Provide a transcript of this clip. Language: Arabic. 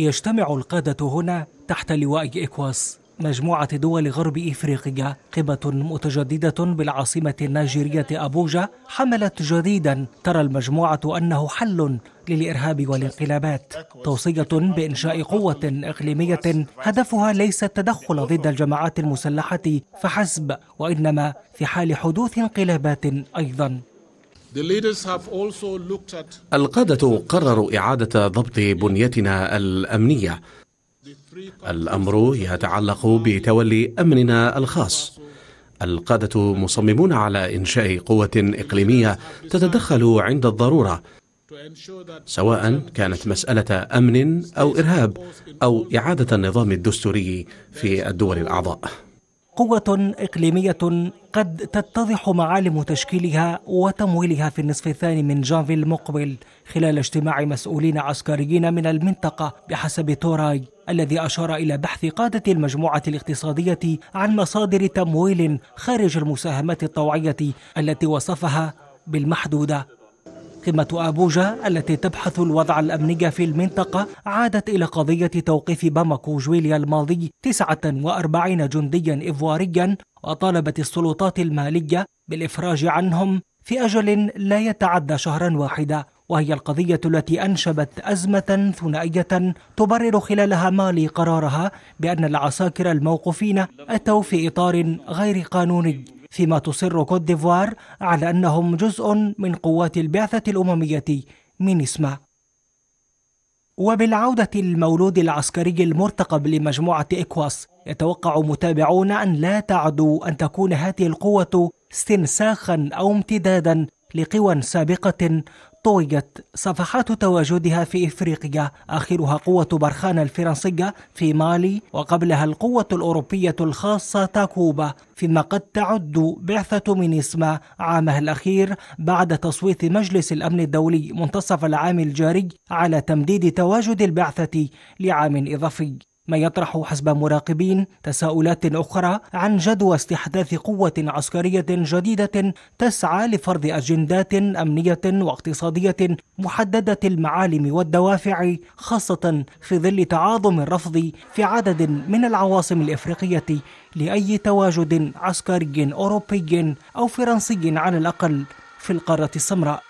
يجتمع القادة هنا تحت لواء إكواس مجموعة دول غرب إفريقيا قمة متجددة بالعاصمة النيجيرية أبوجا حملت جديدا ترى المجموعة أنه حل للإرهاب والانقلابات توصية بإنشاء قوة إقليمية هدفها ليس التدخل ضد الجماعات المسلحة فحسب وإنما في حال حدوث انقلابات أيضا القادة قرروا إعادة ضبط بنيتنا الأمنية. الأمر يتعلق بتولي أمننا الخاص. القادة مصممون على إنشاء قوة إقليمية تتدخل عند الضرورة سواء كانت مسألة أمن أو إرهاب أو إعادة النظام الدستوري في الدول الأعضاء قوة إقليمية قد تتضح معالم تشكيلها وتمويلها في النصف الثاني من جانفي المقبل خلال اجتماع مسؤولين عسكريين من المنطقة بحسب توراي الذي أشار إلى بحث قادة المجموعة الاقتصادية عن مصادر تمويل خارج المساهمات الطوعية التي وصفها بالمحدودة عاصمة أبوجا التي تبحث الوضع الأمني في المنطقة عادت إلى قضية توقيف باماكو جويليا الماضي 49 جنديا إفواريا وطالبت السلطات المالية بالإفراج عنهم في أجل لا يتعدى شهرا واحدا وهي القضية التي أنشبت أزمة ثنائية تبرر خلالها مالي قرارها بأن العساكر الموقوفين أتوا في إطار غير قانوني فيما تصر كوت ديفوار على أنهم جزء من قوات البعثة الأممية مينيسما وبالعودة للمولود العسكري المرتقب لمجموعة إكواس يتوقع متابعون أن لا تعدو أن تكون هذه القوة استنساخا أو امتدادا لقوى سابقة طويت صفحات تواجدها في افريقيا اخرها قوه برخان الفرنسيه في مالي وقبلها القوه الاوروبيه الخاصه تاكوبا فيما قد تعد بعثه مينيسما عامها الاخير بعد تصويت مجلس الامن الدولي منتصف العام الجاري على تمديد تواجد البعثه لعام اضافي ما يطرح حسب مراقبين تساؤلات أخرى عن جدوى استحداث قوة عسكرية جديدة تسعى لفرض أجندات أمنية واقتصادية محددة المعالم والدوافع خاصة في ظل تعاظم الرفض في عدد من العواصم الإفريقية لأي تواجد عسكري أوروبي أو فرنسي على الأقل في القارة السمراء